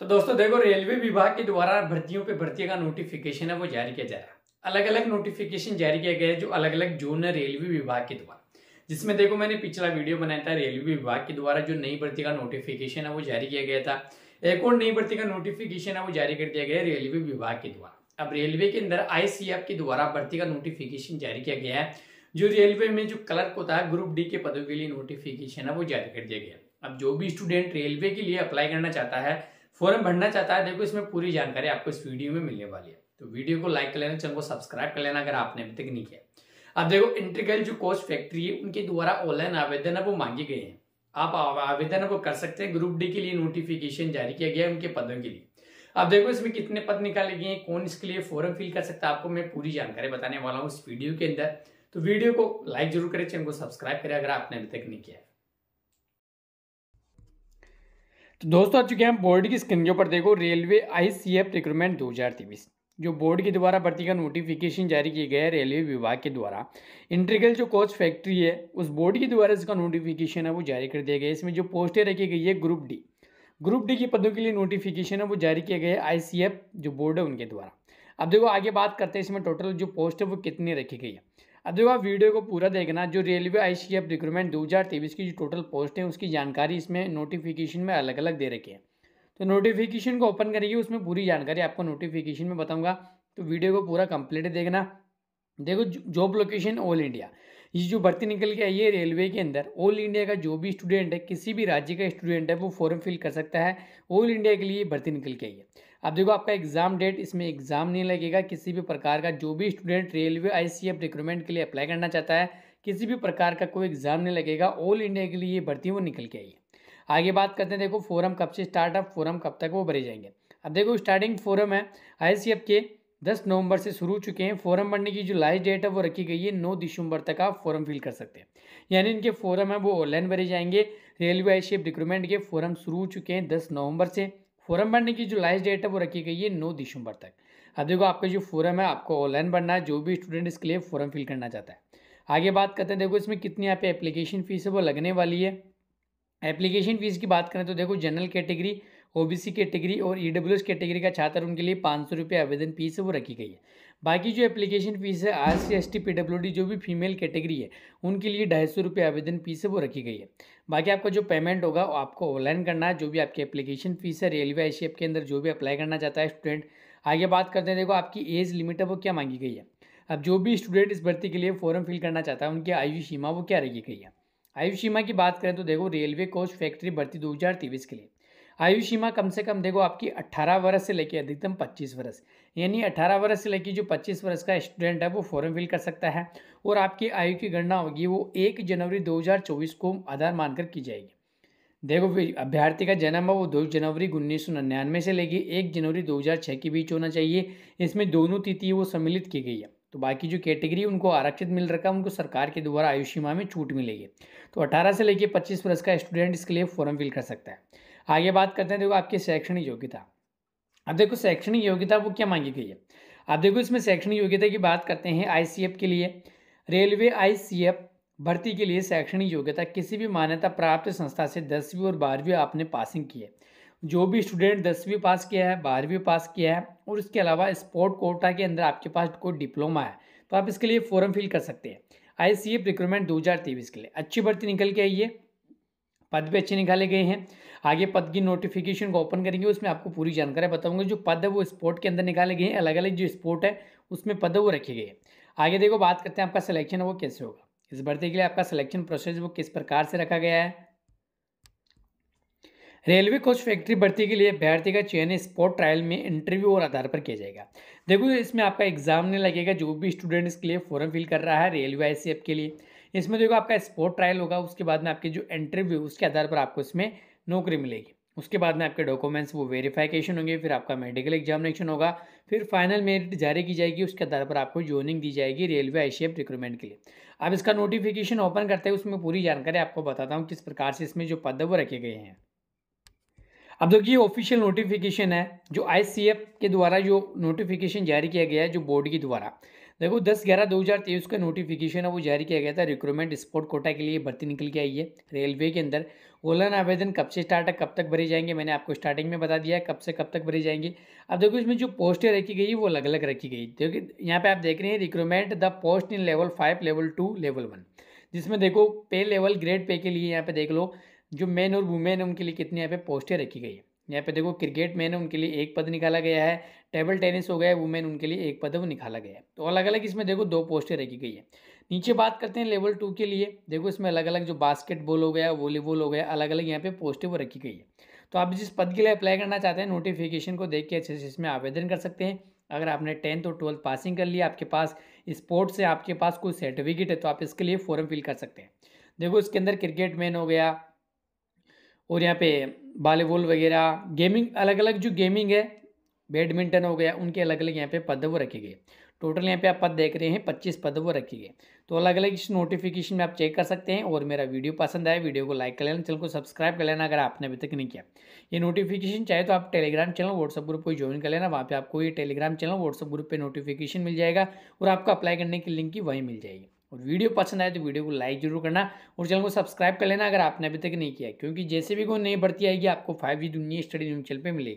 तो दोस्तों देखो रेलवे विभाग के द्वारा भर्तियों पे भर्ती का नोटिफिकेशन है वो जारी किया जा रहा है अलग अलग नोटिफिकेशन जारी किया गया है जो अलग अलग जोन है रेलवे विभाग के द्वारा जिसमें देखो मैंने पिछला वीडियो बनाया था रेलवे विभाग के द्वारा जो नई भर्ती का नोटिफिकेशन है वो जारी किया गया था एक और नई भर्ती का नोटिफिकेशन है वो जारी कर दिया गया रेलवे विभाग के द्वारा अब रेलवे के अंदर आईसीएफ के द्वारा भर्ती का नोटिफिकेशन जारी किया गया है जो रेलवे में जो क्लर्क होता है ग्रुप डी के पदों के लिए नोटिफिकेशन है वो जारी कर दिया गया अब जो भी स्टूडेंट रेलवे के लिए अप्लाई करना चाहता है फॉर्म भरना चाहता है देखो इसमें पूरी जानकारी आपको इस वीडियो में मिलने वाली है तो वीडियो को लाइक कर लेना चैनल को सब्सक्राइब कर लेना अगर आपने अभी तक नहीं किया अब देखो इंटीग्रल जो कोच फैक्ट्री है उनके द्वारा ऑनलाइन आवेदन है वो मांगे गए हैं आप आवेदन वो कर सकते हैं ग्रुप डी के लिए नोटिफिकेशन जारी किया गया है उनके पदों के लिए अब देखो इसमें कितने पद निकाले गए हैं कौन इसके लिए फॉर्म फिल कर सकता है आपको मैं पूरी जानकारी बताने वाला हूँ इस वीडियो के अंदर तो वीडियो को लाइक जरूर करें चैनल को सब्सक्राइब करें अगर आपने अभी तक नहीं किया है तो दोस्तों आ चुके हैं बोर्ड की स्क्रीन के ऊपर देखो railway I C F recruitment दो हज़ार तेईस जो बोर्ड के द्वारा भर्ती का नोटिफिकेशन जारी किया गया है रेलवे विभाग के द्वारा इंट्रीगल जो कोच फैक्ट्री है उस बोर्ड के द्वारा इसका नोटिफिकेशन है वो जारी कर दिया गया इसमें जो पोस्टें रखी गई है ग्रुप डी ग्रुप डी के पदों के लिए नोटिफिकेशन है वो जारी किया गया है आई जो बोर्ड है उनके द्वारा अब देखो आगे बात करते हैं इसमें टोटल जो पोस्ट है वो कितनी रखी गई है अब देखो आप वीडियो को पूरा देखना जो railway I C F recruitment दो हज़ार तेईस की जो टोटल पोस्ट है उसकी जानकारी इसमें नोटिफिकेशन में अलग अलग दे रखी है तो नोटिफिकेशन को ओपन करिए उसमें पूरी जानकारी आपको नोटिफिकेशन में बताऊंगा तो वीडियो को पूरा कंप्लीट देखना देखो जॉब लोकेशन ऑल इंडिया ये जो भर्ती निकल के आई है रेलवे के अंदर ऑल इंडिया का जो भी स्टूडेंट है किसी भी राज्य का स्टूडेंट है वो फॉर्म फिल कर सकता है ऑल इंडिया के लिए भर्ती निकल के आई है अब देखो आपका एग्जाम डेट इसमें एग्जाम नहीं लगेगा किसी भी प्रकार का जो भी student railway I C recruitment के लिए अप्लाई करना चाहता है किसी भी प्रकार का कोई एग्जाम नहीं लगेगा ऑल इंडिया के लिए ये भर्ती वो निकल के आई है आगे बात करते हैं देखो फोरम कब से स्टार्ट अप फोरम कब तक वो भरे जाएंगे अब देखो स्टार्टिंग फोरम है आई के दस नवंबर से शुरू चुके हैं फॉर्म भरने की जो लास्ट डेट है वो रखी गई है नौ दिसंबर तक आप फॉर्म फिल कर सकते हैं यानी इनके फॉरम है वो ऑनलाइन भरे जाएंगे रेलवे शेप रिक्रूटमेंट के फॉरम शुरू हो चुके हैं दस नवंबर से फॉर्म भरने की जो लास्ट डेट है वो रखी गई है नौ दिसंबर तक अब देखो आपका जो फॉरम है आपको ऑनलाइन भरना है जो भी स्टूडेंट इसके लिए फॉरम फिल करना चाहता है आगे बात करते हैं देखो इसमें कितनी यहाँ पे एप्लीकेशन फ़ीस है वो लगने वाली है एप्लीकेशन फ़ीस की बात करें तो देखो जनरल कैटेगरी ओबीसी कैटेगरी और डब्ल्यू एस कैटेगरी का छात्र उनके लिए पाँच सौ रुपये आवेदन फीस है वो रखी गई है बाकी जो एप्लीकेशन फीस है R C S T P W D जो भी फीमेल कैटेगरी है उनके लिए ढाई सौ रुपये आवेदन फीस है वो रखी गई है बाकी आपका जो पेमेंट होगा वो आपको ऑनलाइन करना है जो भी आपकी एप्लीकेशन फीस है रेलवे आई के अंदर जो भी अप्लाई करना चाहता है स्टूडेंट आगे बात करते हैं देखो आपकी एज लिमिट है वो क्या मांगी गई है अब जो भी स्टूडेंट इस भर्ती के लिए फॉर्म फिल करना चाहता है उनकी आयु सीमा वो क्या रखी गई है आयु सीमा की बात करें तो देखो रेलवे कोच फैक्ट्री भर्ती दो के लिए आयु सीमा कम से कम देखो आपकी 18 वर्ष से लेकर अधिकतम 25 वर्ष यानी 18 वर्ष से लेकर जो 25 वर्ष का स्टूडेंट है वो फॉर्म फिल कर सकता है और आपकी आयु की गणना होगी वो एक जनवरी 2024 को आधार मानकर की जाएगी देखो अभ्यर्थी का जन्म है वो दो जनवरी उन्नीस सौ निन्यानवे से लेके एक जनवरी 2006 के बीच होना चाहिए इसमें दोनों तिथि वो सम्मिलित की गई है तो बाकी जो कैटेगरी उनको आरक्षित मिल रखा है उनको सरकार के द्वारा आयु सीमा में छूट मिलेगी तो अठारह से लेके पच्चीस वर्ष का स्टूडेंट इसके लिए फॉर्म फिल कर सकता है आगे बात करते हैं देखो आपकी शैक्षणिक योग्यता अब देखो शैक्षणिक योग्यता वो क्या मांगी गई है अब देखो इसमें शैक्षणिक योग्यता की बात करते हैं आईसीएफ के लिए रेलवे आईसीएफ भर्ती के लिए शैक्षणिक योग्यता किसी भी मान्यता प्राप्त संस्था से दसवीं और बारहवीं आपने पासिंग की है जो भी स्टूडेंट दसवीं पास किया है बारहवीं पास किया है और इसके अलावा स्पोर्ट कोटा के अंदर आपके पास कोई डिप्लोमा है तो आप इसके लिए फॉर्म फिल कर सकते हैं आई सी रिक्रूटमेंट दो के लिए अच्छी भर्ती निकल के आई है पद भी अच्छे निकाले गए हैं आगे पद की नोटिफिकेशन को ओपन करेंगे उसमें आपको पूरी जानकारी बताऊंगा जो पद है वो स्पोर्ट के अंदर निकाले गए हैं अलग अलग जो स्पोर्ट है उसमें पद वो रखे गए हैं आगे देखो बात करते हैं आपका सिलेक्शन वो कैसे होगा इस भर्ती के लिए आपका सिलेक्शन प्रोसेस वो किस प्रकार से रखा गया है रेलवे कोच फैक्ट्री भर्ती के लिए अभ्यर्थी का चयन स्पोर्ट ट्रायल में इंटरव्यू और आधार पर किया जाएगा देखो इसमें आपका एग्जाम नहीं लगेगा जो भी स्टूडेंट इसके लिए फॉर्म फिल कर रहा है रेलवे आई के लिए इसमें जो आपका स्पोर्ट ट्रायल होगा उसके बाद में आपकी जो इंटरव्यू उसके आधार पर आपको इसमें नौकरी मिलेगी उसके बाद में आपके डॉक्यूमेंट्स वो वेरीफाइकेशन होंगे फिर आपका मेडिकल एग्जामिनेशन होगा फिर फाइनल मेरिट जारी की जाएगी उसके आधार पर आपको जोनिंग दी जाएगी रेलवे आई रिक्रूटमेंट के लिए अब इसका नोटिफिकेशन ओपन करते हैं उसमें पूरी जानकारी आपको बताता हूँ किस प्रकार से इसमें जो पद वो रखे गए हैं अब देखिए ऑफिशियल नोटिफिकेशन है जो आई के द्वारा जो नोटिफिकेशन जारी किया गया है जो बोर्ड के द्वारा देखो दस ग्यारह दो हज़ार तेईस का नोटिफिकेशन है वो जारी किया गया था रिक्रूटमेंट स्पोर्ट कोटा के लिए भर्ती निकल के आई है रेलवे के अंदर ऑनलाइन आवेदन कब से स्टार्ट है कब तक भरे जाएंगे मैंने आपको स्टार्टिंग में बता दिया है कब से कब तक भरे जाएंगे अब देखो इसमें जो पोस्टें रखी गई वो अलग अलग रखी गई देखो यहाँ पर आप देख रहे हैं recruitment the post in level five level two level one जिसमें देखो पे लेवल ग्रेड पे के लिए यहाँ पे देख लो जो मेन और वुमेन उनके लिए कितनी यहाँ पे पोस्टें रखी गई है यहाँ पे देखो क्रिकेट मैन उनके लिए एक पद निकाला गया है टेबल टेनिस हो गया वुमेन उनके लिए एक पद वो निकाला गया है तो अलग अलग इसमें देखो दो पोस्टें रखी गई है नीचे बात करते हैं लेवल टू के लिए देखो इसमें अलग अलग जो बास्केटबॉल हो गया वॉलीबॉल हो गया अलग अलग यहाँ पे पोस्टें वो रखी गई है तो आप जिस पद के लिए अप्लाई करना चाहते हैं नोटिफिकेशन को देख के अच्छे से इसमें आवेदन कर सकते हैं अगर आपने टेंथ और ट्वेल्थ पासिंग कर लिया आपके पास स्पोर्ट्स से आपके पास कोई सर्टिफिकेट है तो आप इसके लिए फॉर्म फिल कर सकते हैं देखो इसके अंदर क्रिकेट मैन हो गया और यहाँ पे वॉलीबॉल वगैरह गेमिंग अलग अलग जो गेमिंग है बैडमिंटन हो गया उनके अलग अलग यहाँ पे पद वो रखे गए टोटल यहाँ पे आप पद देख रहे हैं पच्चीस पद वो रखे गए तो अलग अलग इस नोटिफिकेशन में आप चेक कर सकते हैं और मेरा वीडियो पसंद आए वीडियो को लाइक कर लेना चैनल को सब्सक्राइब कर लेना अगर आपने अभी तक नहीं किया ये नोटिफिकेशन चाहे तो आप टेलीग्राम चैनल व्हाट्सअप ग्रुप को ज्वाइन कर लेना वहाँ पर आपको ये टेलीग्राम चैनल व्हाट्सअप ग्रुप पर नोटिफिकेशन मिल जाएगा और आपको अप्लाई करने की लिंक की वहीं मिल जाएगी और वीडियो पसंद आए तो वीडियो को लाइक जरूर करना और चैनल को सब्सक्राइब कर लेना अगर आपने अभी तक नहीं किया क्योंकि जैसे भी कोई नई भर्ती आएगी आपको फाइव जी दुनिया स्टडी न्यूज चैनल पर मिलेगी